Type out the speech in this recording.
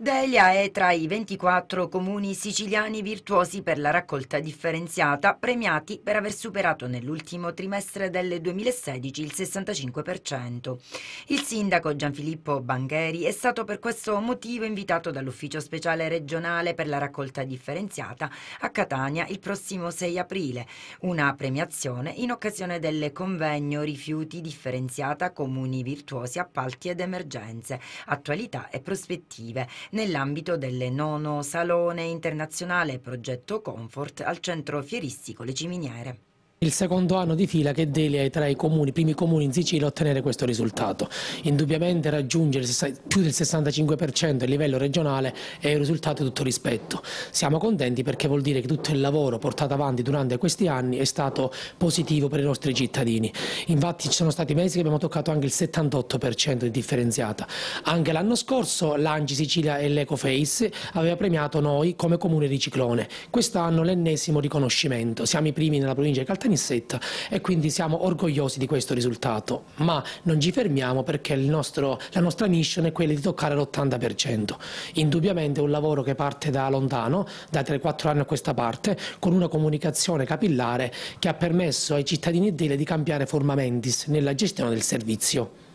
Delia è tra i 24 comuni siciliani virtuosi per la raccolta differenziata, premiati per aver superato nell'ultimo trimestre del 2016 il 65%. Il sindaco Gianfilippo Bangheri è stato per questo motivo invitato dall'ufficio speciale regionale per la raccolta differenziata a Catania il prossimo 6 aprile, una premiazione in occasione del convegno rifiuti differenziata comuni virtuosi appalti ed emergenze, attualità e prospettive nell'ambito del nono Salone Internazionale Progetto Comfort al Centro Fieristico Le Ciminiere il secondo anno di fila che Delia è tra i comuni, primi comuni in Sicilia a ottenere questo risultato. Indubbiamente raggiungere più del 65% a livello regionale è un risultato di tutto rispetto. Siamo contenti perché vuol dire che tutto il lavoro portato avanti durante questi anni è stato positivo per i nostri cittadini. Infatti ci sono stati mesi che abbiamo toccato anche il 78% di differenziata. Anche l'anno scorso l'Angi Sicilia e l'Ecoface aveva premiato noi come comune di Ciclone. Quest'anno l'ennesimo riconoscimento. Siamo i primi nella provincia di Caltagirone in set e quindi siamo orgogliosi di questo risultato, ma non ci fermiamo perché nostro, la nostra mission è quella di toccare l'80%. Indubbiamente è un lavoro che parte da lontano, da 3-4 anni a questa parte, con una comunicazione capillare che ha permesso ai cittadini edile di cambiare forma mentis nella gestione del servizio.